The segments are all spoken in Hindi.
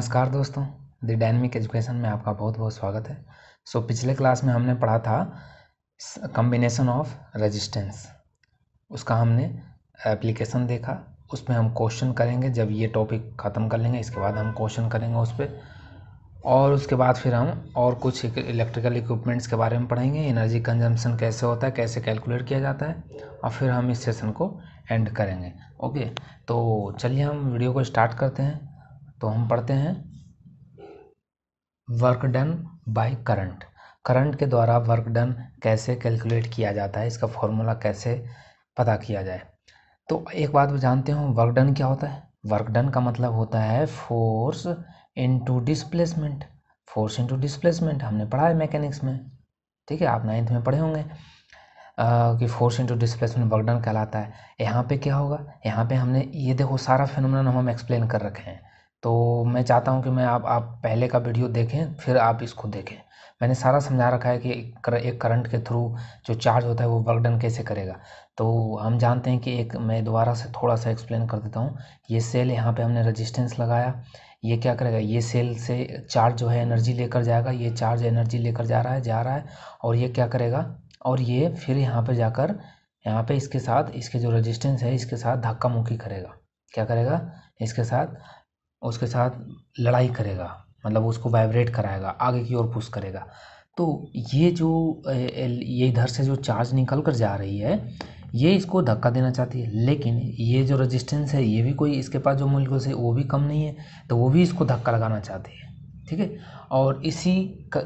नमस्कार दोस्तों द डायनमिक एजुकेशन में आपका बहुत बहुत स्वागत है सो so, पिछले क्लास में हमने पढ़ा था कम्बिनेसन ऑफ रेजिस्टेंस उसका हमने एप्लीकेशन देखा उसमें हम क्वेश्चन करेंगे जब ये टॉपिक ख़त्म कर लेंगे इसके बाद हम क्वेश्चन करेंगे उस पर और उसके बाद फिर हम और कुछ इलेक्ट्रिकल इक्विपमेंट्स के बारे में पढ़ेंगे एनर्जी कंजम्पशन कैसे होता है कैसे कैलकुलेट किया जाता है और फिर हम इस सेशन को एंड करेंगे ओके तो चलिए हम वीडियो को स्टार्ट करते हैं तो हम पढ़ते हैं work done by current current के द्वारा वर्क डन कैसे कैलकुलेट किया जाता है इसका फॉर्मूला कैसे पता किया जाए तो एक बात जानते हो वर्क डन क्या होता है वर्क डन का मतलब होता है force into displacement force into displacement हमने पढ़ा है मैकेनिक्स में ठीक है आप नाइन्थ में पढ़े होंगे कि force into displacement work done कहलाता है यहाँ पे क्या होगा यहाँ पे हमने ये देखो सारा फिनोमेना हम एक्सप्लेन कर रखे हैं तो मैं चाहता हूँ कि मैं आप आप पहले का वीडियो देखें फिर आप इसको देखें मैंने सारा समझा रखा है कि एक, करंट के थ्रू जो चार्ज होता है वो वर्क डन कैसे करेगा तो हम जानते हैं कि एक मैं दोबारा से थोड़ा सा एक्सप्लेन कर देता हूँ ये सेल यहाँ पे हमने रेजिस्टेंस लगाया ये क्या करेगा ये सेल से चार्ज जो है एनर्जी लेकर जाएगा ये चार्ज एनर्जी लेकर जा रहा है जा रहा है और ये क्या करेगा और ये फिर यहाँ पर जाकर यहाँ पे इसके साथ इसके जो रेजिस्टेंस है इसके साथ धक्का मुक्की करेगा क्या करेगा इसके साथ उसके साथ लड़ाई करेगा मतलब उसको वाइब्रेट कराएगा आगे की ओर पुश करेगा तो ये जो ये इधर से जो चार्ज निकल कर जा रही है ये इसको धक्का देना चाहती है लेकिन ये जो रेजिस्टेंस है ये भी कोई इसके पास जो मूल्य से वो भी कम नहीं है तो वो भी इसको धक्का लगाना चाहती है ठीक है और इसी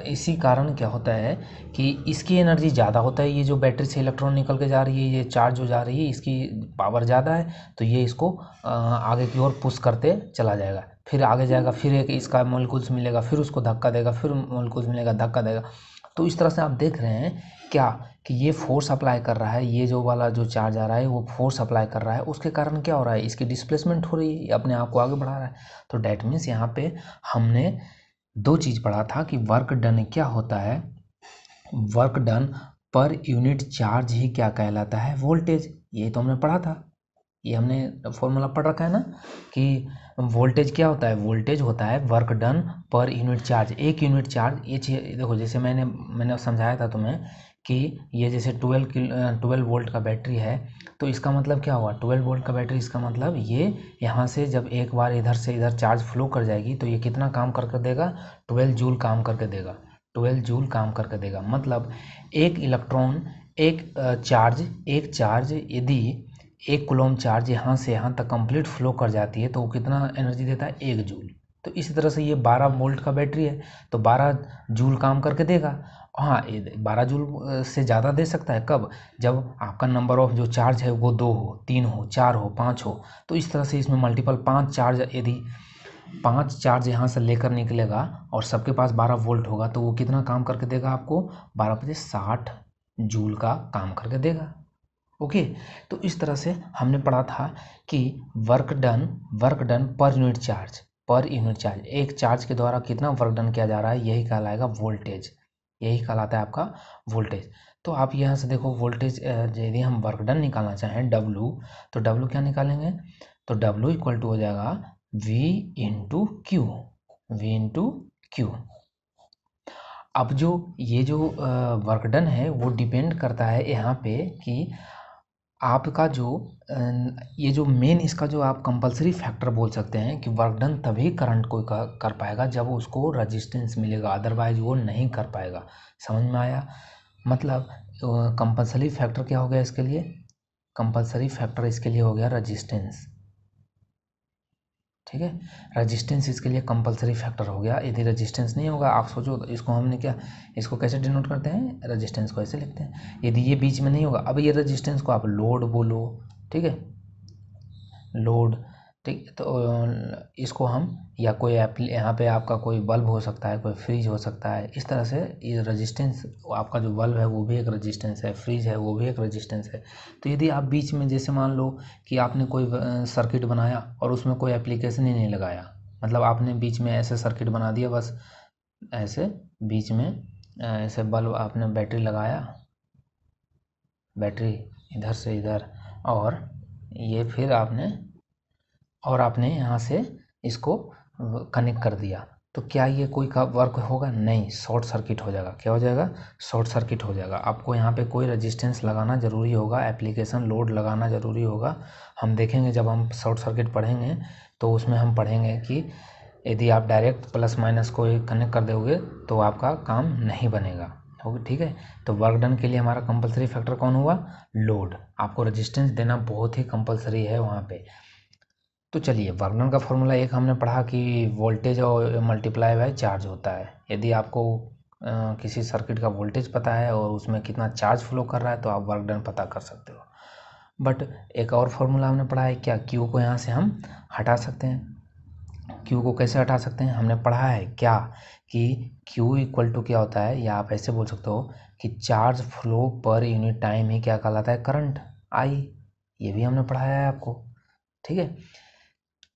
इसी कारण क्या होता है कि इसकी एनर्जी ज़्यादा होता है ये जो बैटरी से इलेक्ट्रॉन निकल के जा रही है ये चार्ज हो जा रही है इसकी पावर ज़्यादा है तो ये इसको आगे की ओर पुश करते चला जाएगा फिर आगे जाएगा फिर एक इसका मोलकुल्स मिलेगा फिर उसको धक्का देगा फिर मोलकुल्स मिलेगा धक्का देगा तो इस तरह से आप देख रहे हैं क्या कि ये फोर्स अप्लाई कर रहा है ये जो वाला जो चार्ज आ रहा है वो फोर्स अप्लाई कर रहा है उसके कारण क्या हो रहा है इसकी डिस्प्लेसमेंट हो रही है अपने आप को आगे बढ़ा रहा है तो डैट मीन्स यहाँ पे हमने दो चीज़ पढ़ा था कि वर्क डन क्या होता है work done per unit charge ही क्या कहलाता है वोल्टेज ये तो हमने पढ़ा था ये हमने फॉर्मूला पढ़ रखा है ना कि वोल्टेज क्या होता है वोल्टेज होता है work done per unit charge एक यूनिट चार्ज ये देखो जैसे मैंने मैंने समझाया था तुम्हें कि ये जैसे ट्वेल्व किलो ट्वेल्व वोल्ट का बैटरी है तो इसका मतलब क्या हुआ ट्वेल्व वोल्ट का बैटरी इसका मतलब ये यहाँ से जब एक बार इधर से इधर चार्ज फ्लो कर जाएगी तो ये कितना काम करके देगा ट्वेल्व जूल काम करके देगा ट्वेल्व जूल काम करके देगा मतलब एक इलेक्ट्रॉन एक चार्ज एक चार्ज यदि एक कुलोम चार्ज यहाँ से यहाँ तक कम्प्लीट फ्लो कर जाती है तो वो कितना एनर्जी देता है एक जूल तो इसी तरह से ये बारह वोल्ट का बैटरी है तो बारह जूल काम करके देगा हाँ बारह जूल से ज़्यादा दे सकता है कब जब आपका नंबर ऑफ़ जो चार्ज है वो दो हो तीन हो चार हो पाँच हो तो इस तरह से इसमें मल्टीपल पाँच चार्ज यदि पाँच चार्ज यहाँ से लेकर निकलेगा और सबके पास बारह वोल्ट होगा तो वो कितना काम करके देगा आपको बारह बजे साठ जूल का काम करके देगा ओके तो इस तरह से हमने पढ़ा था कि work done work done per unit charge per unit charge एक चार्ज के द्वारा कितना वर्क डन किया जा रहा है यही कहलाएगा वोल्टेज यही कहलाता है आपका वोल्टेज तो आप यहाँ से देखो वोल्टेज यदि हम वर्क डन निकालना चाहें डब्लू तो डब्लू क्या निकालेंगे तो डब्लू इक्वल टू हो जाएगा V into Q V into Q अब जो ये जो वर्क डन है वो डिपेंड करता है यहाँ पे कि आपका जो ये जो मेन इसका जो आप कंपलसरी फैक्टर बोल सकते हैं कि वर्क डन तभी करंट को कर पाएगा जब उसको रजिस्टेंस मिलेगा अदरवाइज वो नहीं कर पाएगा समझ में आया मतलब कंपलसरी फैक्टर क्या हो गया इसके लिए कंपलसरी फैक्टर इसके लिए हो गया रजिस्टेंस ठीक है रेजिस्टेंस इसके लिए कंपलसरी फैक्टर हो गया यदि रेजिस्टेंस नहीं होगा आप सोचो तो इसको हमने क्या इसको कैसे डिनोट करते हैं रेजिस्टेंस को ऐसे लिखते हैं यदि ये बीच में नहीं होगा अब ये रेजिस्टेंस को आप लोड बोलो ठीक है लोड ठीक तो इसको हम या कोई ऐप यहाँ पे आपका कोई बल्ब हो सकता है कोई फ्रिज हो सकता है इस तरह से ये रजिस्टेंस आपका जो बल्ब है वो भी एक रजिस्टेंस है फ्रिज है वो भी एक रजिस्टेंस है तो यदि आप बीच में जैसे मान लो कि आपने कोई सर्किट बनाया और उसमें कोई एप्लीकेशन ही नहीं लगाया मतलब आपने बीच में ऐसे सर्किट बना दिया बस ऐसे बीच में ऐसे बल्ब आपने बैटरी लगाया बैटरी इधर से इधर और ये फिर आपने और आपने यहाँ से इसको कनेक्ट कर दिया तो क्या ये कोई का वर्क होगा नहीं शॉर्ट सर्किट हो जाएगा क्या हो जाएगा शॉर्ट सर्किट हो जाएगा आपको यहाँ पे कोई रेजिस्टेंस लगाना ज़रूरी होगा एप्लीकेशन लोड लगाना ज़रूरी होगा हम देखेंगे जब हम शॉर्ट सर्किट पढ़ेंगे तो उसमें हम पढ़ेंगे कि यदि आप डायरेक्ट प्लस माइनस को कनेक्ट कर दोगे तो आपका काम नहीं बनेगा ओके ठीक है तो वर्क डन के लिए हमारा कंपलसरी फैक्टर कौन हुआ लोड आपको रेजिस्टेंस देना बहुत ही कंपलसरी है वहाँ पे तो चलिए वर्नर का फॉर्मूला एक हमने पढ़ा कि वोल्टेज और मल्टीप्लाई बाय चार्ज होता है यदि आपको किसी सर्किट का वोल्टेज पता है और उसमें कितना चार्ज फ्लो कर रहा है तो आप वर्क डन पता कर सकते हो बट एक और फार्मूला हमने पढ़ा है क्या क्यू को यहाँ से हम हटा सकते हैं क्यू को कैसे हटा सकते हैं हमने पढ़ा है क्या कि क्यू इक्वल टू क्या होता है या आप ऐसे बोल सकते हो कि चार्ज फ्लो पर यूनिट टाइम ही क्या कहलाता है करंट आई ये भी हमने पढ़ाया है आपको ठीक है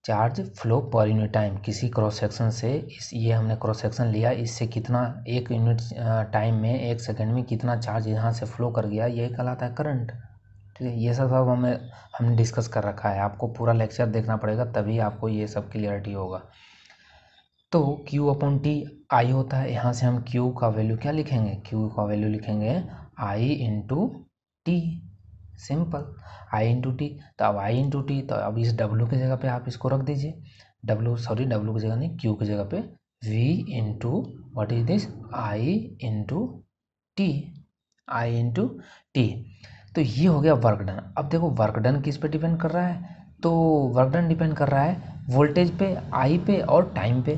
चार्ज फ्लो पर यूनिट टाइम किसी क्रॉस सेक्शन से इस ये हमने क्रॉस सेक्शन लिया इससे कितना एक यूनिट टाइम में एक सेकंड में कितना चार्ज यहाँ से फ्लो कर गया ये कहलाता है करंट ठीक है ये सब सब हमें हमने डिस्कस कर रखा है आपको पूरा लेक्चर देखना पड़ेगा तभी आपको ये सब क्लियरिटी होगा तो क्यू अपॉन टी आई होता है यहाँ से हम क्यू का वैल्यू क्या लिखेंगे क्यू का वैल्यू लिखेंगे I into T simple I into T तो अब आई इंटू टी तो अब इस डब्ल्यू की जगह पे आप इसको रख दीजिए डब्ल्यू सॉरी डब्ल्यू की जगह नहीं क्यू की जगह पे V into what is this I into T I into T तो ये हो गया वर्क डन अब देखो वर्क डन किस पे डिपेंड कर रहा है तो वर्क डन डिपेंड कर रहा है वोल्टेज पे आई पे और टाइम पे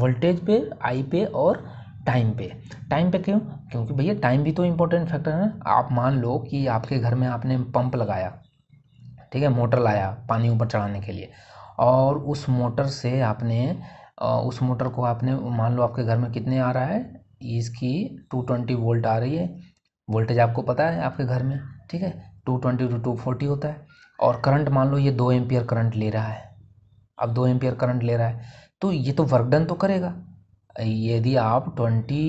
वोल्टेज पे आई पे और टाइम पे टाइम पे क्यों क्योंकि भैया टाइम भी तो इम्पोर्टेंट फैक्टर है आप मान लो कि आपके घर में आपने पंप लगाया ठीक है मोटर लाया पानी ऊपर चढ़ाने के लिए और उस मोटर से आपने उस मोटर को आपने मान लो आपके घर में कितने आ रहा है इसकी टू ट्वेंटी वोल्ट आ रही है वोल्टेज आपको पता है आपके घर में ठीक है two twenty two two forty होता है और करंट मान लो ये दो एम्पियर करंट ले रहा है अब दो एम्पियर करंट ले रहा है तो ये तो वर्कडन तो करेगा यदि आप twenty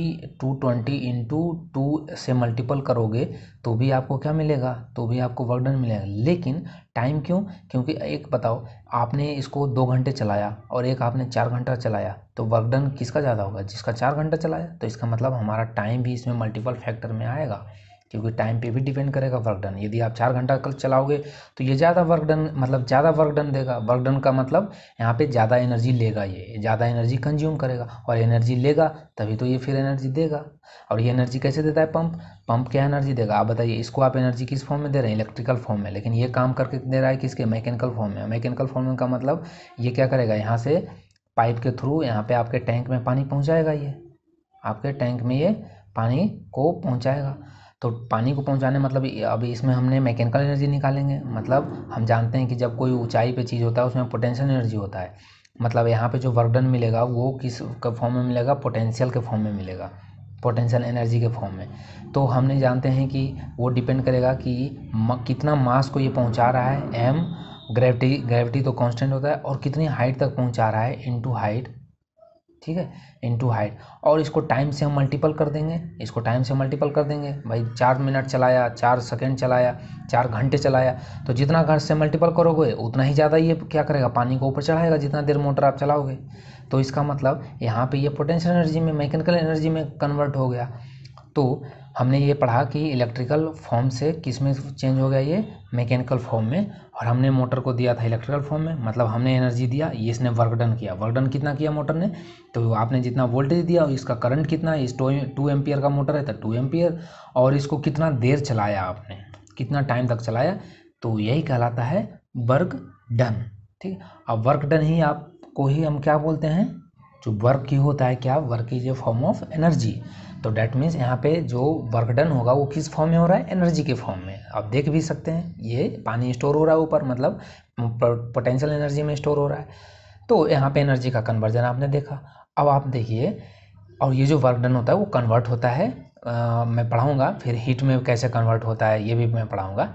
two twenty into two से मल्टीपल करोगे तो भी आपको क्या मिलेगा तो भी आपको वर्क डन मिलेगा लेकिन टाइम क्यों क्योंकि एक बताओ आपने इसको दो घंटे चलाया और एक आपने चार घंटा चलाया तो वर्क डन किसका ज़्यादा होगा जिसका चार घंटा चलाया तो इसका मतलब हमारा टाइम भी इसमें मल्टीपल फैक्टर में आएगा क्योंकि टाइम पे भी डिपेंड करेगा वर्क डन यदि आप चार घंटा कल चलाओगे तो ये ज़्यादा वर्क डन मतलब ज़्यादा वर्क डन देगा वर्क डन का मतलब यहाँ पे ज़्यादा एनर्जी लेगा ये ज़्यादा एनर्जी कंज्यूम करेगा और एनर्जी लेगा तभी तो ये फिर एनर्जी देगा और ये एनर्जी कैसे देता है पंप पंप क्या एनर्जी देगा आप बताइए इसको आप एनर्जी किस फॉर्म में दे रहे हैं इलेक्ट्रिकल फॉर्म में लेकिन ये काम करके दे रहा है किसके मैकेनिकल फॉर्म में मैकेनिकल फॉर्म का मतलब ये क्या करेगा यहाँ से पाइप के थ्रू यहाँ पर आपके टैंक में पानी पहुँचाएगा ये आपके टैंक में ये पानी को पहुँचाएगा तो पानी को पहुंचाने मतलब अभी इसमें हमने मैकेनिकल एनर्जी निकालेंगे मतलब हम जानते हैं कि जब कोई ऊंचाई पे चीज़ होता है उसमें पोटेंशियल एनर्जी होता है मतलब यहाँ पे जो वर्क डन मिलेगा वो किस फॉर्म में मिलेगा पोटेंशियल के फॉर्म में मिलेगा पोटेंशियल एनर्जी के फॉर्म में तो हमने जानते हैं कि वो डिपेंड करेगा कि म, कितना मास को ये पहुँचा रहा है एम ग्रेविटी ग्रेविटी तो कॉन्स्टेंट होता है और कितनी हाइट तक पहुँचा रहा है इन हाइट ठीक है इनटू हाइट और इसको टाइम से हम मल्टीपल कर देंगे इसको टाइम से मल्टीपल कर देंगे भाई चार मिनट चलाया चार सेकेंड चलाया चार घंटे चलाया तो जितना घर से मल्टीपल करोगे उतना ही ज़्यादा ये क्या करेगा पानी को ऊपर चढ़ाएगा जितना देर मोटर आप चलाओगे तो इसका मतलब यहाँ पर ये पोटेंशियल एनर्जी में मैकेनिकल एनर्जी में कन्वर्ट हो गया तो हमने ये पढ़ा कि इलेक्ट्रिकल फॉर्म से किस में चेंज हो गया ये मैकेनिकल फॉर्म में और हमने मोटर को दिया था इलेक्ट्रिकल फॉर्म में मतलब हमने एनर्जी दिया ये इसने वर्क डन किया वर्क डन कितना किया मोटर ने तो आपने जितना वोल्टेज दिया और इसका करंट कितना है इस टू एम्पियर का मोटर है तो टू एम्पियर और इसको कितना देर चलाया आपने कितना टाइम तक चलाया तो यही कहलाता है वर्क डन ठीक अब वर्क डन ही आपको ही हम क्या बोलते हैं जो वर्क ही होता है क्या work is a form of energy तो डैट मीन्स यहाँ पे जो वर्क डन होगा वो किस फॉर्म में हो रहा है एनर्जी के फॉर्म में आप देख भी सकते हैं ये पानी स्टोर हो रहा है ऊपर मतलब पोटेंशियल एनर्जी में स्टोर हो रहा है तो यहाँ पे एनर्जी का कन्वर्जन आपने देखा अब आप देखिए और ये जो वर्क डन होता है वो कन्वर्ट होता है आ, मैं पढ़ाऊँगा फिर हीट में कैसे कन्वर्ट होता है ये भी मैं पढ़ाऊँगा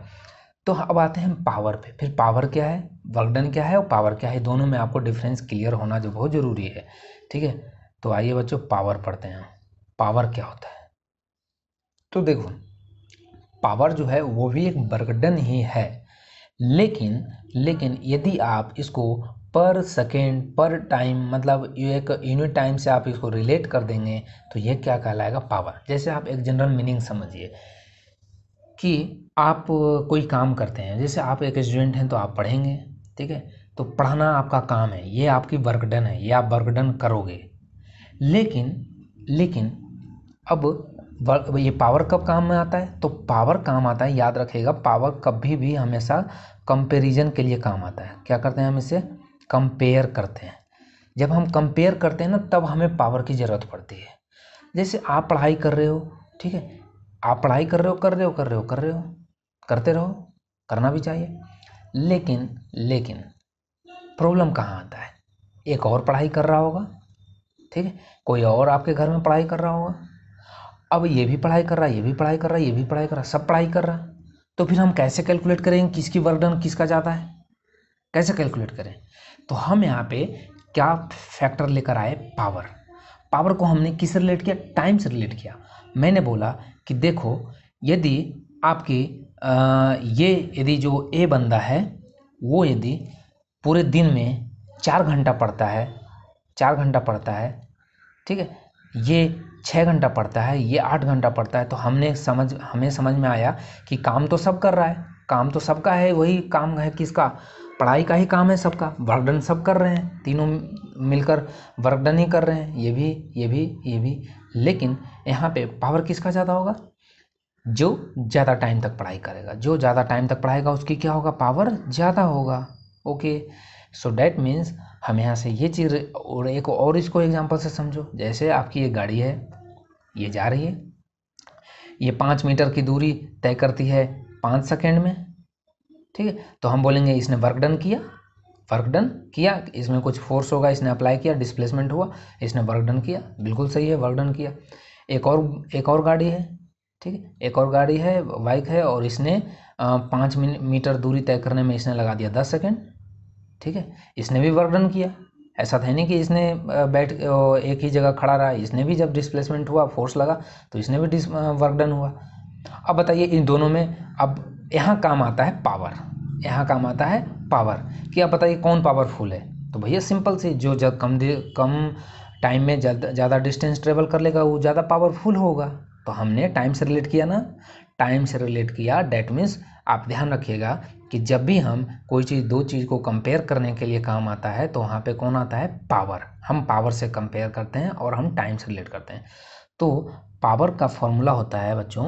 तो अब आते हैं पावर पे फिर पावर क्या है वर्क डन क्या है और पावर क्या है दोनों में आपको डिफरेंस क्लियर होना जो बहुत ज़रूरी है ठीक है तो आइए बच्चों पावर पढ़ते हैं पावर क्या होता है तो देखो पावर जो है वो भी एक बर्गडन ही है लेकिन लेकिन यदि आप इसको पर सेकेंड पर टाइम मतलब ये एक यूनिट टाइम से आप इसको रिलेट कर देंगे तो ये क्या कहलाएगा पावर जैसे आप एक जनरल मीनिंग समझिए कि आप कोई काम करते हैं जैसे आप एक स्टूडेंट हैं तो आप पढ़ेंगे ठीक है तो पढ़ना आपका काम है ये आपकी वर्कडन है ये आप वर्कडन करोगे लेकिन लेकिन अब ये पावर कब काम में आता है तो पावर काम आता है याद रखेगा पावर कभी भी हमेशा कंपेरिजन के लिए काम आता है क्या करते हैं हम इसे कंपेयर करते हैं जब हम कंपेयर करते हैं ना तब हमें पावर की ज़रूरत पड़ती है जैसे आप पढ़ाई कर रहे हो ठीक है आप पढ़ाई कर रहे हो कर रहे हो कर रहे हो कर रहे हो करते रहो करना भी चाहिए लेकिन लेकिन प्रॉब्लम कहाँ आता है एक और पढ़ाई कर रहा होगा ठीक है कोई और आपके घर में पढ़ाई कर रहा होगा अब ये भी पढ़ाई कर रहा है ये भी पढ़ाई कर रहा है ये भी पढ़ाई कर रहा है सब पढ़ाई कर रहा तो फिर हम कैसे कैलकुलेट करेंगे किसकी वर्डन किसका ज़्यादा है कैसे कैलकुलेट करें तो हम यहाँ पे क्या फैक्टर लेकर आए पावर पावर को हमने किस रिलेट किया टाइम से रिलेट किया मैंने बोला कि देखो यदि आपकी ये यदि जो ए बंदा है वो यदि पूरे दिन में चार घंटा पढ़ता है चार घंटा पढ़ता है ठीक है ये छः घंटा पढ़ता है ये आठ घंटा पढ़ता है तो हमने समझ हमें समझ में आया कि काम तो सब कर रहा है काम तो सबका है वही काम है किसका पढ़ाई का ही काम है सबका वर्क डन सब कर रहे हैं तीनों मिलकर वर्क डन ही कर रहे हैं ये भी ये भी ये भी लेकिन यहाँ पे पावर किसका ज़्यादा होगा जो ज़्यादा टाइम तक पढ़ाई करेगा जो ज़्यादा टाइम तक पढ़ाएगा उसकी क्या होगा पावर ज़्यादा होगा ओके सो डैट मीन्स हम यहाँ से ये चीज़ और एक और इसको एग्जाम्पल से समझो जैसे आपकी ये गाड़ी है ये जा रही है ये पाँच मीटर की दूरी तय करती है पाँच सेकेंड में ठीक है तो हम बोलेंगे इसने वर्क डन किया वर्क डन किया इसमें कुछ फोर्स होगा इसने अप्लाई किया डिस्प्लेसमेंट हुआ इसने वर्क डन किया बिल्कुल सही है वर्क डन किया एक और एक और गाड़ी है ठीक है एक और गाड़ी है बाइक है और इसने पाँच मीटर दूरी तय करने में इसने लगा दिया दस सेकेंड ठीक है इसने भी वर्क डन किया ऐसा था नहीं कि इसने बैठ एक ही जगह खड़ा रहा इसने भी जब डिस्प्लेसमेंट हुआ फोर्स लगा तो इसने भी वर्क डन हुआ अब बताइए इन दोनों में अब यहाँ काम आता है पावर यहाँ काम आता है पावर कि आप बताइए कौन पावरफुल है तो भैया सिंपल सी जो जब कम कम टाइम में ज़्यादा ज़्यादा डिस्टेंस ट्रेवल कर लेगा वो ज़्यादा पावरफुल होगा तो हमने टाइम से रिलेट किया ना टाइम से रिलेट किया डैट मीन्स आप ध्यान रखिएगा कि जब भी हम कोई चीज़ दो चीज़ को कंपेयर करने के लिए काम आता है तो वहाँ पे कौन आता है पावर हम पावर से कंपेयर करते हैं और हम टाइम से रिलेट करते हैं तो पावर का फॉर्मूला होता है बच्चों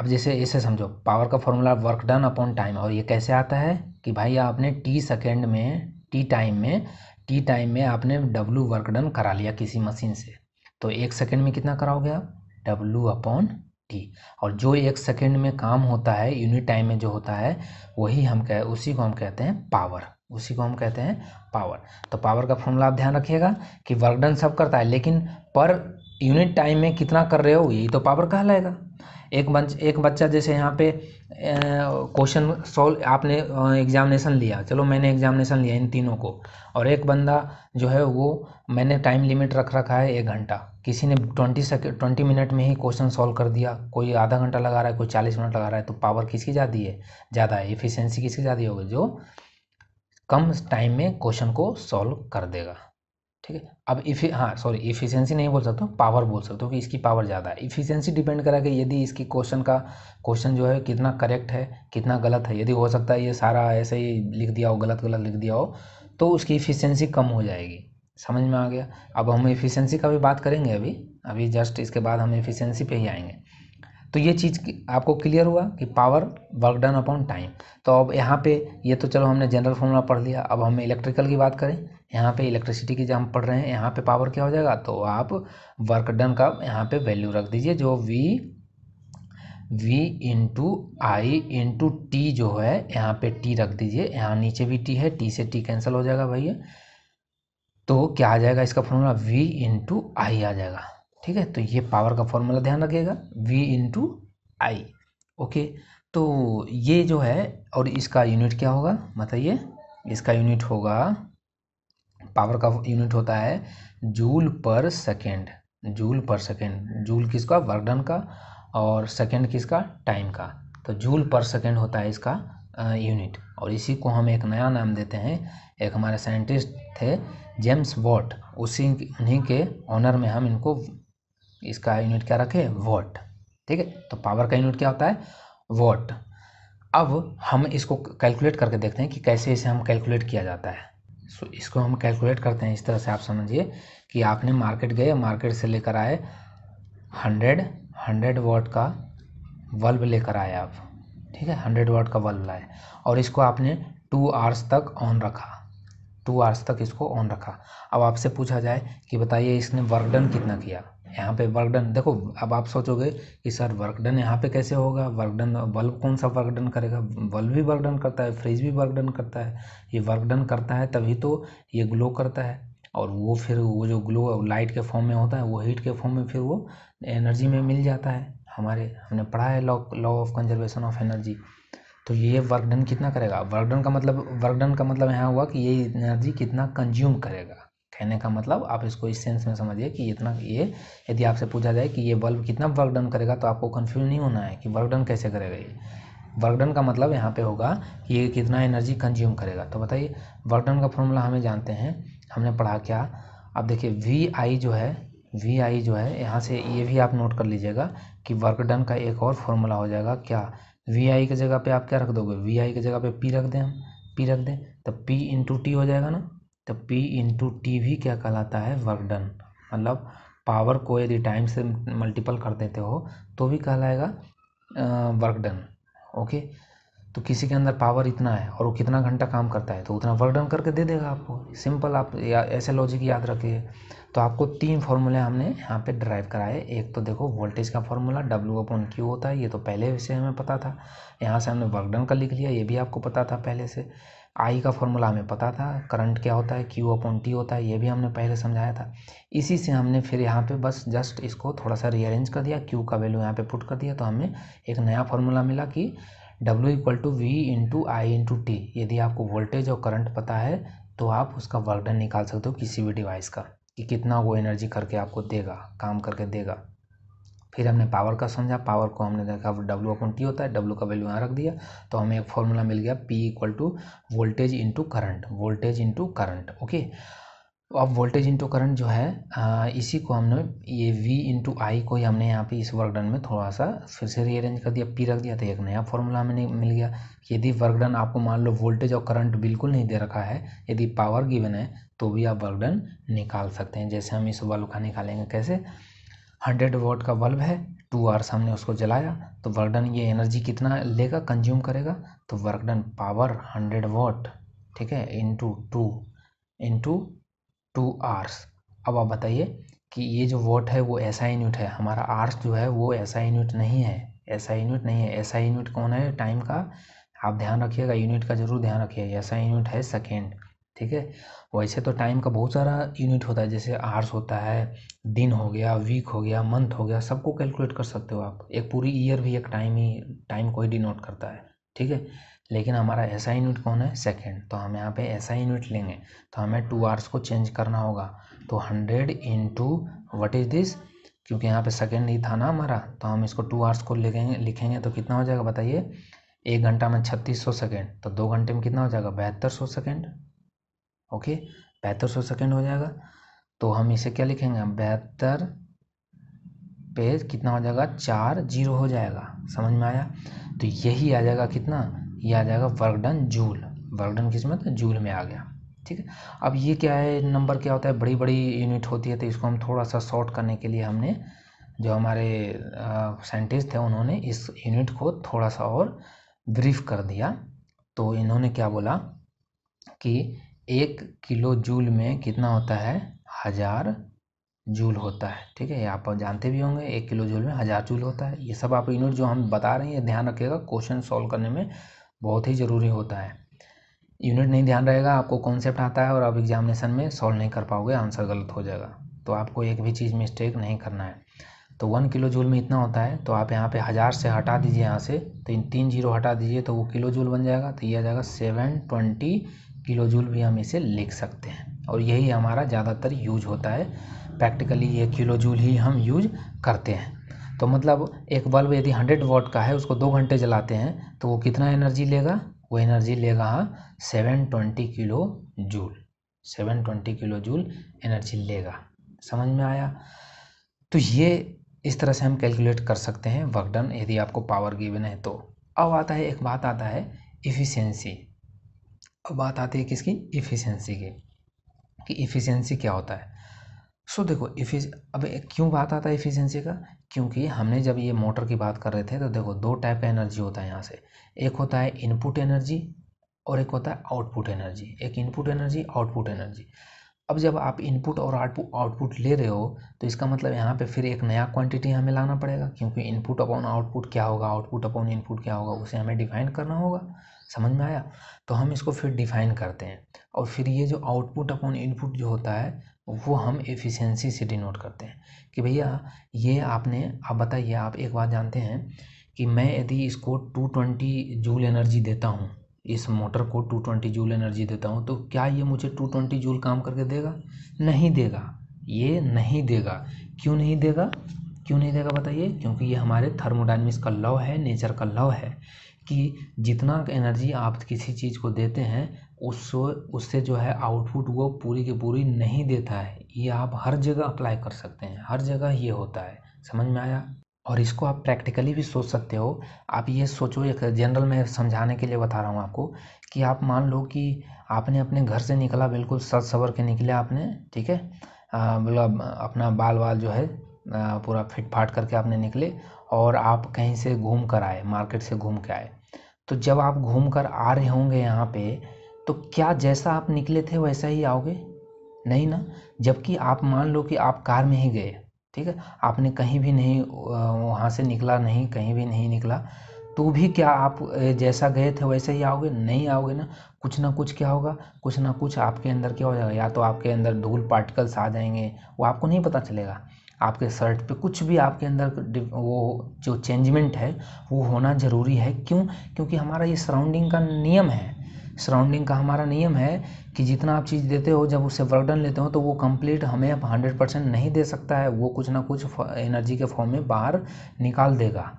आप जैसे ऐसे समझो पावर का formula work done upon time और ये कैसे आता है कि भाई आपने टी सेकेंड में टी टाइम में टी टाइम में आपने डब्लू वर्क डन करा लिया किसी मशीन से तो एक सेकेंड में कितना कराओगे आप डब्लू अपॉन टी और जो एक सेकेंड में काम होता है यूनिट टाइम में जो होता है वही हम कह उसी को हम कहते हैं पावर उसी को हम कहते हैं पावर तो पावर का फॉर्मूला आप ध्यान रखिएगा कि वर्कडन सब करता है लेकिन पर यूनिट टाइम हम्म। में कितना कर रहे हो यही तो पावर कहलाएगा एक बच एक बच्चा जैसे यहाँ पे क्वेश्चन सॉल्व आपने एग्जामिनेशन लिया चलो मैंने एग्जामिनेशन लिया इन तीनों को और एक बंदा जो है वो मैंने टाइम लिमिट रख रखा है एक घंटा किसी ने ट्वेंटी सेकेंड ट्वेंटी मिनट में ही क्वेश्चन सॉल्व कर दिया कोई आधा घंटा लगा रहा है कोई चालीस मिनट लगा रहा है तो पावर किसकी ज़्यादा है ज़्यादा है एफिशेंसी किसकी ज़्यादा होगी जो कम टाइम में क्वेश्चन को सॉल्व कर देगा ठीक है अब इफ हाँ सॉरी इफिशियंसी नहीं बोल सकता पावर बोल सकते हो कि इसकी पावर ज़्यादा है इफिशियंसी डिपेंड करा कि यदि इसकी क्वेश्चन का क्वेश्चन जो है कितना करेक्ट है कितना गलत है यदि हो सकता है ये सारा ऐसे ही लिख दिया हो गलत गलत लिख दिया हो तो उसकी इफिशियंसी कम हो जाएगी समझ में आ गया अब हम इफिशियंसी का भी बात करेंगे अभी अभी जस्ट इसके बाद हम इफिशियंसी पे ही आएंगे तो ये चीज़ आपको क्लियर हुआ कि power work done upon time तो अब यहाँ पे ये तो चलो हमने जनरल फॉर्मूला पढ़ लिया अब हम इलेक्ट्रिकल की बात करें यहाँ पे इलेक्ट्रिसिटी की हम पढ़ रहे हैं यहाँ पे पावर क्या हो जाएगा तो आप वर्क डन का यहाँ पे वैल्यू रख दीजिए जो V V into I into T जो है यहाँ पे टी रख दीजिए यहाँ नीचे भी टी है टी से टी कैंसिल हो जाएगा भैया तो क्या आ जाएगा इसका फॉर्मूला वी इंटू आई आ जाएगा ठीक है तो ये पावर का फॉर्मूला ध्यान रखिएगा वी इंटू आई ओके तो ये जो है और इसका यूनिट क्या होगा बताइए इसका यूनिट होगा पावर का यूनिट होता है जूल पर सेकेंड जूल पर सेकेंड जूल किसका वर्कडन का और सेकेंड किसका टाइम का तो जूल पर सेकेंड होता है इसका यूनिट और इसी को हम एक नया नाम देते हैं एक हमारे साइंटिस्ट थे जेम्स वॉट उसी उन्हीं के ऑनर में हम इनको इसका यूनिट क्या रखें वॉट ठीक है तो पावर का यूनिट क्या होता है वॉट अब हम इसको कैलकुलेट करके देखते हैं कि कैसे इसे हम कैलकुलेट किया जाता है सो तो इसको हम कैलकुलेट करते हैं इस तरह से आप समझिए कि आपने मार्केट गए मार्केट से लेकर आए हंड्रेड हंड्रेड वाट का बल्ब लेकर आए आप ठीक है हंड्रेड वाट का बल्ब लाए और इसको आपने टू आवर्स तक ऑन रखा टू आवर्स तक इसको ऑन रखा अब आपसे पूछा जाए कि बताइए इसने वर्क डन कितना किया यहाँ पे वर्क डन देखो अब आप सोचोगे कि सर वर्क डन यहाँ पे कैसे होगा वर्क डन बल्ब कौन सा वर्क डन करेगा बल्ब भी वर्क डन करता है फ्रिज भी वर्क डन करता है ये वर्क डन करता है तभी तो ये ग्लो करता है और वो फिर वो जो ग्लो लाइट के फॉर्म में होता है वो हीट के फॉर्म में फिर वो एनर्जी में मिल जाता है हमारे हमने पढ़ा है law law of conservation of energy तो ये वर्क डन कितना करेगा वर्क डन का मतलब वर्क डन का मतलब यहाँ हुआ कि ये एनर्जी कितना कंज्यूम करेगा कहने का मतलब आप इसको इस सेंस में समझिए कि इतना ये यदि आपसे पूछा जाए कि ये बल्ब कितना वर्क डन करेगा तो आपको कन्फ्यूज नहीं होना है कि वर्क डन कैसे करेगा ये वर्क डन का मतलब यहाँ पे होगा कि ये कितना एनर्जी कंज्यूम करेगा तो बताइए वर्क डन का फॉर्मूला हमें जानते हैं हमने पढ़ा क्या अब देखिए वी आई जो है वी आई जो है यहाँ से ये भी आप नोट कर लीजिएगा कि वर्क डन का एक और फॉर्मूला हो जाएगा क्या वी आई की जगह पे आप क्या रख दोगे वी आई की जगह पे पी रख दें हम पी रख दें तो पी इंटू टी हो जाएगा ना तो पी इंटू टी भी क्या कहलाता है वर्क डन मतलब पावर को यदि टाइम से मल्टीपल कर देते हो तो भी कहलाएगा वर्क डन ओके तो किसी के अंदर पावर इतना है और वो कितना घंटा काम करता है तो उतना वर्क डन करके दे देगा आपको सिंपल आप या ऐसे लॉजिक याद रखिए तो आपको तीन फार्मूले हमने यहाँ पे ड्राइव कराए एक तो देखो वोल्टेज का फार्मूला डब्ल्यू अपॉन क्यू होता है ये तो पहले से हमें पता था यहाँ से हमने वर्क डन का लिख लिया ये भी आपको पता था पहले से आई का फॉर्मूला हमें पता था करंट क्या होता है क्यू अपॉन टी होता है ये भी हमने पहले समझाया था इसी से हमने फिर यहाँ पे बस जस्ट इसको थोड़ा सा रीअरेंज कर दिया क्यू का वैल्यू यहाँ पे पुट कर दिया तो हमें एक नया फॉर्मूला मिला कि W equal to V into I into T यदि आपको वोल्टेज और करंट पता है तो आप उसका वर्कडन निकाल सकते हो किसी भी डिवाइस का कि कितना वो एनर्जी करके आपको देगा काम करके देगा फिर हमने पावर का समझा पावर को हमने देखा डब्लू अपन टी होता है डब्लू का वैल्यू यहाँ रख दिया तो हमें एक फॉर्मूला मिल गया P equal to voltage into current voltage into current okay अब वोल्टेज इंटू करंट जो है आ, इसी को हमने ये V इंटू आई को ही हमने यहाँ पे इस वर्कडन में थोड़ा सा फिर से रीअरेंज कर दिया P रख दिया तो एक नया फॉर्मूला हमें मिल गया यदि वर्कडन आपको मान लो वोल्टेज और करंट बिल्कुल नहीं दे रखा है यदि पावर गिवन है तो भी आप वर्कडन निकाल सकते हैं जैसे हम इस वालू का निकालेंगे कैसे हंड्रेड वॉट का बल्ब है टू आवर्स हमने उसको जलाया तो वर्कडन ये एनर्जी कितना लेगा कंज्यूम करेगा तो वर्कडन पावर हंड्रेड वोट ठीक है into two into two hours अब आप बताइए कि ये जो वोट है वो ऐसा यूनिट है हमारा आर्स जो है वो ऐसा यूनिट नहीं है ऐसा यूनिट नहीं है ऐसा यूनिट कौन है टाइम का आप ध्यान रखिएगा यूनिट का जरूर ध्यान रखिएगा ऐसा यूनिट है सेकेंड ठीक है वैसे तो टाइम का बहुत सारा यूनिट होता है जैसे आर्स होता है दिन हो गया वीक हो गया मंथ हो गया सबको कैलकुलेट कर सकते हो आप एक पूरी ईयर भी एक टाइम ही टाइम को ही डिनोट करता है ठीक है लेकिन हमारा ऐसा यूनिट कौन है सेकेंड तो हम यहाँ पे ऐसा यूनिट लेंगे तो हमें टू आवर्स को चेंज करना होगा तो hundred into what is this क्योंकि यहाँ पे सेकेंड ही था ना हमारा तो हम इसको टू आवर्स को लिखेंगे लिखेंगे तो कितना हो जाएगा बताइए एक घंटा में छत्तीस सौ सेकेंड तो दो घंटे में कितना हो जाएगा बहत्तर सौ सेकेंड ओके बेहतर सौ सेकेंड हो जाएगा तो हम इसे क्या लिखेंगे बेहतर पेज कितना हो जाएगा चार जीरो हो जाएगा समझ में आया तो यही आ जाएगा कितना ये आ जाएगा वर्कडन जूल वर्कडन किस में तो जूल में आ गया ठीक है अब ये क्या है नंबर क्या होता है बड़ी बड़ी यूनिट होती है तो इसको हम थोड़ा सा शॉर्ट करने के लिए हमने जो हमारे साइंटिस्ट थे उन्होंने इस यूनिट को थोड़ा सा और ब्रीफ कर दिया तो इन्होंने क्या बोला कि एक किलो जूल में कितना होता है हज़ार जूल होता है ठीक है आप जानते भी होंगे एक किलो जूल में हज़ार जूल होता है ये सब आप यूनिट जो हम बता रहे हैं ये ध्यान रखिएगा क्वेश्चन सॉल्व करने में बहुत ही ज़रूरी होता है यूनिट नहीं ध्यान रहेगा आपको कॉन्सेप्ट आता है और आप एग्जामिनेशन में सॉल्व नहीं कर पाओगे आंसर गलत हो जाएगा तो आपको एक भी चीज़ मिस्टेक नहीं करना है तो वन किलो जूल में इतना होता है तो आप यहाँ पे हज़ार से हटा दीजिए यहाँ से तो इन तीन जीरो हटा दीजिए तो वो किलो जूल बन जाएगा तो ये आ जाएगा सेवन ट्वेंटी किलो जूल भी हम इसे लिख सकते हैं और यही हमारा ज़्यादातर यूज होता है प्रैक्टिकली ये किलो जूल ही हम यूज करते हैं तो मतलब एक बल्ब यदि हंड्रेड वॉट का है उसको दो घंटे जलाते हैं तो वो कितना एनर्जी लेगा वो एनर्जी लेगा seven twenty kilo joule seven twenty kilo joule energy लेगा समझ में आया तो ये इस तरह से हम कैलकुलेट कर सकते हैं वर्कडन यदि आपको पावर गिवन है तो अब आता है एक बात आता है इफ़िशेंसी अब बात आती है किसकी इफ़िशेंसी की कि इफ़िशेंसी क्या होता है सो देखो इफिस अब क्यों बात आता है इफ़िशेंसी का क्योंकि हमने जब ये मोटर की बात कर रहे थे तो देखो दो टाइप का एनर्जी होता है यहाँ से एक होता है इनपुट एनर्जी और एक होता है आउटपुट एनर्जी एक इनपुट एनर्जी आउटपुट एनर्जी अब जब आप इनपुट और आउटपुट ले रहे हो तो इसका मतलब यहाँ पे फिर एक नया क्वांटिटी हमें लाना पड़ेगा क्योंकि इनपुट अपॉन आउटपुट क्या होगा आउटपुट अपॉन इनपुट क्या होगा उसे हमें डिफाइन करना होगा समझ में आया तो हम इसको फिर डिफाइन करते हैं और फिर ये जो आउटपुट अपॉन इनपुट जो होता है वो हम एफिशेंसी से डिनोट करते हैं कि भैया ये आपने आप बताइए आप एक बात जानते हैं कि मैं यदि इसको 220 जूल एनर्जी देता हूँ इस मोटर को 220 जूल एनर्जी देता हूँ तो क्या ये मुझे 220 जूल काम करके देगा नहीं देगा ये नहीं देगा क्यों नहीं देगा क्यों नहीं देगा बताइए क्योंकि ये हमारे थर्मोडाइनमिक्स का लॉ है नेचर का लॉ है कि जितना एनर्जी आप किसी चीज़ को देते हैं उससे उससे जो है आउटपुट वो पूरी की पूरी नहीं देता है ये आप हर जगह अप्लाई कर सकते हैं हर जगह ये होता है समझ में आया और इसको आप प्रैक्टिकली भी सोच सकते हो आप ये सोचो एक जनरल में समझाने के लिए बता रहा हूँ आपको कि आप मान लो कि आपने अपने घर से निकला बिल्कुल सज सवर के निकले आपने ठीक है मतलब अपना बाल बाल जो है पूरा फिट फाट करके आपने निकले और आप कहीं से घूम कर आए मार्केट से घूम के आए तो जब आप घूम कर आ रहे होंगे यहाँ पे तो क्या जैसा आप निकले थे वैसा ही आओगे नहीं ना जबकि आप मान लो कि आप कार में ही गए ठीक है आपने कहीं भी नहीं वहाँ से निकला नहीं कहीं भी नहीं निकला तो भी क्या आप जैसा गए थे वैसे ही आओगे नहीं आओगे ना कुछ ना कुछ क्या होगा कुछ ना कुछ आपके अंदर क्या हो जाएगा या तो आपके अंदर धूल पार्टिकल्स आ जाएंगे वो आपको नहीं पता चलेगा आपके शर्ट पे कुछ भी आपके अंदर वो जो चेंजमेंट है वो होना ज़रूरी है क्यों क्योंकि हमारा ये सराउंडिंग का नियम है सराउंडिंग का हमारा नियम है कि जितना आप चीज़ देते हो जब उससे वर्कडन लेते हो तो वो कंप्लीट हमें आप हंड्रेड परसेंट नहीं दे सकता है वो कुछ ना कुछ एनर्जी के फॉर्म में बाहर निकाल देगा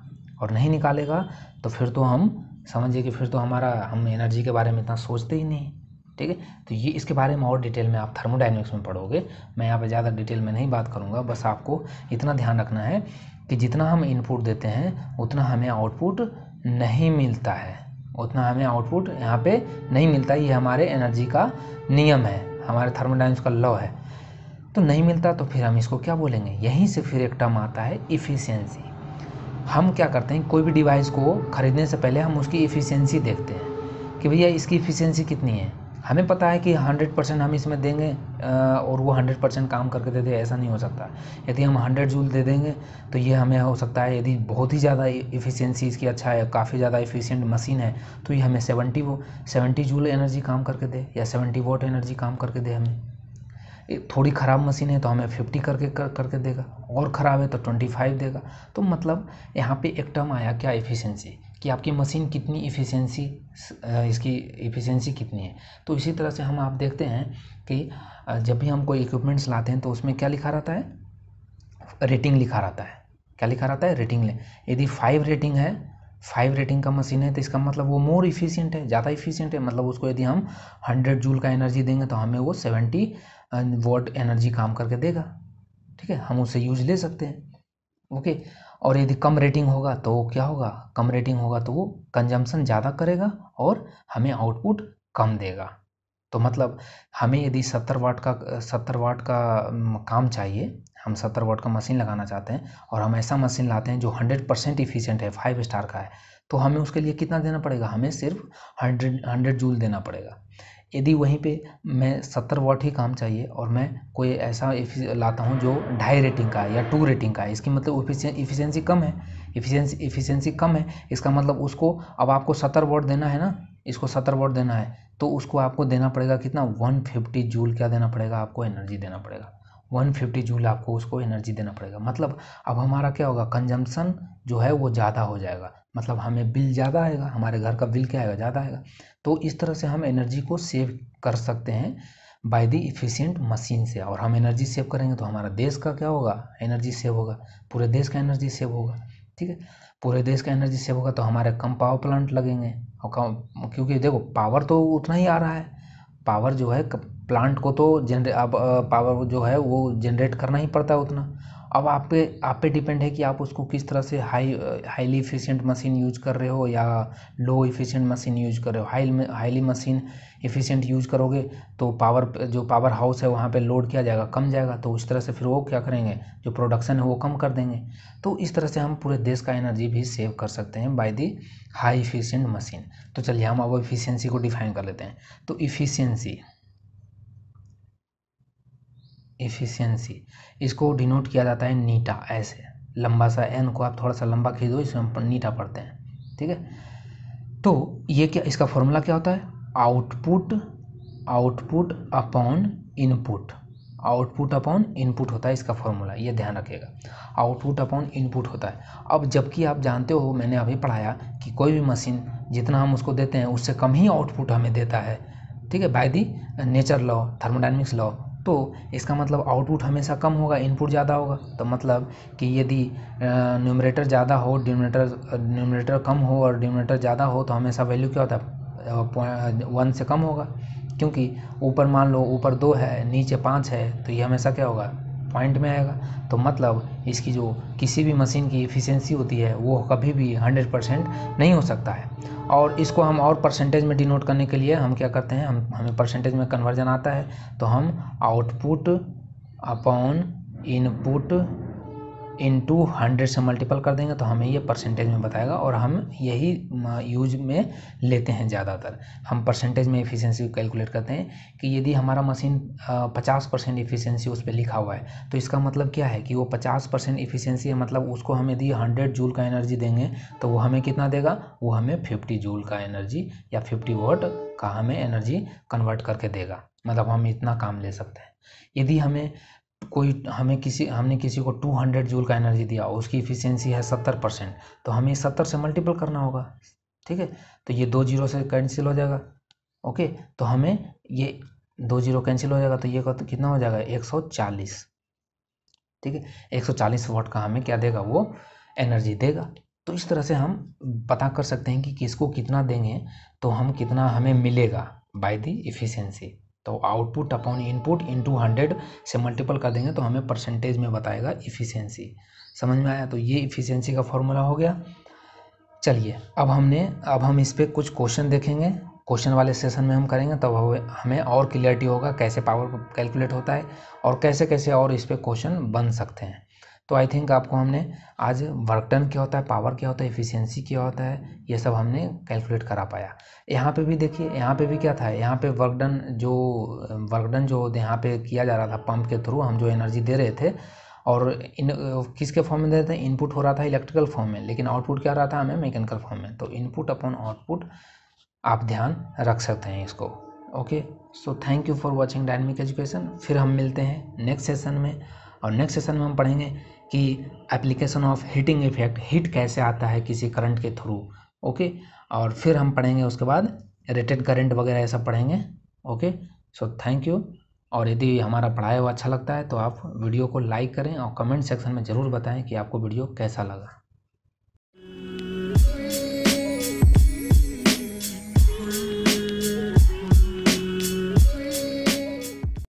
और नहीं निकालेगा तो फिर तो हम समझिए कि फिर तो हमारा हम एनर्जी के बारे में इतना सोचते ही नहीं ठीक है तो ये इसके बारे में और डिटेल में आप थर्मोडाइनमिक्स में पढ़ोगे मैं यहाँ पर ज़्यादा डिटेल में नहीं बात करूँगा बस आपको इतना ध्यान रखना है कि जितना हम इनपुट देते हैं उतना हमें आउटपुट नहीं मिलता है उतना हमें आउटपुट यहाँ पे नहीं मिलता ये हमारे एनर्जी का नियम है हमारे थर्मोडाइन का लॉ है तो नहीं मिलता तो फिर हम इसको क्या बोलेंगे यहीं से फिर एक टर्म आता है इफ़िशियंसी हम क्या करते हैं कोई भी डिवाइस को ख़रीदने से पहले हम उसकी इफ़िशेंसी देखते हैं कि भैया इसकी इफ़िशियंसी कितनी है हमें पता है कि 100 परसेंट हम इसमें देंगे और वो 100 परसेंट काम करके दे दे ऐसा नहीं हो सकता यदि हम 100 जूल दे देंगे तो ये हमें हो सकता है यदि बहुत ही ज़्यादा इफ़िशियंसी इसकी अच्छा है काफ़ी ज़्यादा इफ़िशियंट मशीन है तो ये हमें 70 वो सेवेंटी जूल एनर्जी काम करके दे या 70 वोट एनर्जी काम करके दे हमें थोड़ी ख़राब मशीन है तो हमें फिफ्टी करके कर, करके देगा और ख़राब है तो ट्वेंटी देगा तो मतलब यहाँ पर एक टर्म आया क्या इफ़िशियंसी कि आपकी मशीन कितनी इफ़िशेंसी इसकी इफ़िशेंसी कितनी है तो इसी तरह से हम आप देखते हैं कि जब भी हम कोई इक्विपमेंट्स लाते हैं तो उसमें क्या लिखा रहता है रेटिंग लिखा रहता है क्या लिखा रहता है रेटिंग ले यदि फाइव रेटिंग है फाइव रेटिंग का मशीन है तो इसका मतलब वो मोर इफिशियंट है ज़्यादा इफिशियंट है मतलब उसको यदि हम हंड्रेड जूल का एनर्जी देंगे तो हमें वो सेवेंटी वोट एनर्जी काम करके देगा ठीक है हम उसे यूज ले सकते हैं ओके और यदि कम रेटिंग होगा तो क्या होगा कम रेटिंग होगा तो वो कंजम्पशन ज़्यादा करेगा और हमें आउटपुट कम देगा तो मतलब हमें यदि सत्तर वाट का सत्तर वाट का काम चाहिए हम सत्तर वाट का मशीन लगाना चाहते हैं और हम ऐसा मशीन लाते हैं जो हंड्रेड परसेंट इफिशेंट है फाइव स्टार का है तो हमें उसके लिए कितना देना पड़ेगा हमें सिर्फ हंड्रेड हंड्रेड जूल देना पड़ेगा यदि वहीं पे मैं सत्तर वॉट ही काम चाहिए और मैं कोई ऐसा लाता हूँ जो ढाई रेटिंग का है या टू रेटिंग का है इसकी मतलब इफ़िशियंसी कम है इफ़िशियंसी इफिशेंसी कम है इसका मतलब उसको अब आपको सत्तर वॉट देना है ना इसको सत्तर वॉट देना है तो उसको आपको देना पड़ेगा कितना वन फिफ्टी जूल क्या देना पड़ेगा आपको एनर्जी देना पड़ेगा वन फिफ्टी जूल आपको उसको एनर्जी देना पड़ेगा मतलब अब हमारा क्या होगा कंजम्पसन जो है वो ज़्यादा हो जाएगा मतलब हमें बिल ज़्यादा आएगा हमारे घर का बिल क्या आएगा ज़्यादा आएगा तो इस तरह से हम एनर्जी को सेव कर सकते हैं बाय दी इफ़िशियंट मशीन से और हम एनर्जी सेव करेंगे तो हमारा देश का क्या होगा एनर्जी सेव होगा पूरे देश का एनर्जी सेव होगा ठीक है पूरे देश का एनर्जी सेव होगा तो हमारे कम पावर प्लांट लगेंगे और कम क्योंकि देखो पावर तो उतना ही आ रहा है पावर जो है प्लांट को तो जनरे अब पावर जो है वो जनरेट करना ही पड़ता है उतना अब आप पे आप पे डिपेंड है कि आप उसको किस तरह से high highly efficient machine use कर रहे हो या लो इफिशियंट मशीन यूज कर रहे हो high highly machine efficient use करोगे तो पावर जो पावर हाउस है वहाँ पे लोड किया जाएगा कम जाएगा तो उस तरह से फिर वो क्या करेंगे जो प्रोडक्शन है वो कम कर देंगे तो इस तरह से हम पूरे देश का एनर्जी भी सेव कर सकते हैं by the high efficient machine तो चलिए हम अब इफ़िशियंसी को डिफाइन कर लेते हैं तो इफ़िशियंसी एफिशिएंसी इसको डिनोट किया जाता है नीटा ऐसे लंबा सा एन को आप थोड़ा सा लंबा खरीदो इसमें हम नीटा पढ़ते हैं ठीक है तो ये क्या इसका फॉर्मूला क्या होता है output output upon input output upon input होता है इसका फॉर्मूला ये ध्यान रखिएगा आउटपुट अपॉन इनपुट होता है अब जबकि आप जानते हो मैंने अभी पढ़ाया कि कोई भी मशीन जितना हम उसको देते हैं उससे कम ही आउटपुट हमें देता है ठीक है by the nature law thermodynamics law तो इसका मतलब आउटपुट हमेशा कम होगा इनपुट ज़्यादा होगा तो मतलब कि यदि न्यूमरेटर ज़्यादा हो डिनोमेटर न्यूमरेटर कम हो और डिनोमेटर ज़्यादा हो तो हमेशा वैल्यू क्या होता है वन से कम होगा क्योंकि ऊपर मान लो ऊपर दो है नीचे पाँच है तो ये हमेशा क्या होगा पॉइंट में आएगा तो मतलब इसकी जो किसी भी मशीन की इफ़िशेंसी होती है वो कभी भी 100 परसेंट नहीं हो सकता है और इसको हम और परसेंटेज में डिनोट करने के लिए हम क्या करते हैं हम हमें परसेंटेज में कन्वर्जन आता है तो हम output upon input into hundred से मल्टीपल कर देंगे तो हमें ये परसेंटेज में बताएगा और हम यही यूज में लेते हैं ज़्यादातर हम परसेंटेज में एफिशिएंसी कैलकुलेट करते हैं कि यदि हमारा मशीन पचास परसेंट इफ़िशियंसी उस पर लिखा हुआ है तो इसका मतलब क्या है कि वो पचास परसेंट इफ़िशियंसी है मतलब उसको हम यदि हंड्रेड जूल का एनर्जी देंगे तो वो हमें कितना देगा वो हमें फिफ्टी जूल का एनर्जी या फिफ्टी वोट का हमें एनर्जी कन्वर्ट करके देगा मतलब हम इतना काम ले सकते हैं यदि हमें कोई हमें किसी हमने किसी को 200 जूल का एनर्जी दिया उसकी इफिशियंसी है 70 परसेंट तो हमें 70 से मल्टीपल करना होगा ठीक है तो ये दो जीरो से कैंसिल हो जाएगा ओके तो हमें ये दो जीरो कैंसिल हो जाएगा तो ये तो कितना हो जाएगा एक सौ चालीस ठीक है एक सौ चालीस वाट का हमें क्या देगा वो एनर्जी देगा तो इस तरह से हम पता कर सकते हैं कि किसको कितना देंगे तो हम कितना हमें मिलेगा बाय दी इफिशियंसी तो output upon input into hundred से मल्टीपल कर देंगे तो हमें परसेंटेज में बताएगा इफ़िशियंसी समझ में आया तो ये इफ़िशियंसी का फॉर्मूला हो गया चलिए अब हमने अब हम इस पर कुछ क्वेश्चन देखेंगे क्वेश्चन वाले सेशन में हम करेंगे तब तो हमें और क्लियरिटी होगा कैसे पावर कैलकुलेट होता है और कैसे कैसे और इस पर क्वेश्चन बन सकते हैं तो आई थिंक आपको हमने आज वर्क टन क्या होता है पावर क्या होता है इफिशियंसी क्या होता है ये सब हमने कैलकुलेट करा पाया यहाँ पे भी देखिए यहाँ पे भी क्या था यहाँ पे वर्क डन जो वर्क डन जो यहाँ पे किया जा रहा था पंप के थ्रू हम जो एनर्जी दे रहे थे और इन किसके फॉर्म में दे रहे थे इनपुट हो रहा था इलेक्ट्रिकल फॉर्म में लेकिन आउटपुट क्या रहा था हमें मैकेनिकल फॉर्म में तो इनपुट अपॉन आउटपुट आप ध्यान रख सकते हैं इसको okay so thank you for watching dynamic education फिर हम मिलते हैं नेक्स्ट सेशन में और नेक्स्ट सेशन में हम पढ़ेंगे कि application of heating effect heat कैसे आता है किसी करंट के थ्रू ओके और फिर हम पढ़ेंगे उसके बाद रेटेड करंट वगैरह ऐसा पढ़ेंगे ओके सो थैंक यू और यदि हमारा पढ़ाया हुआ अच्छा लगता है तो आप वीडियो को लाइक करें और कमेंट सेक्शन में ज़रूर बताएं कि आपको वीडियो कैसा लगा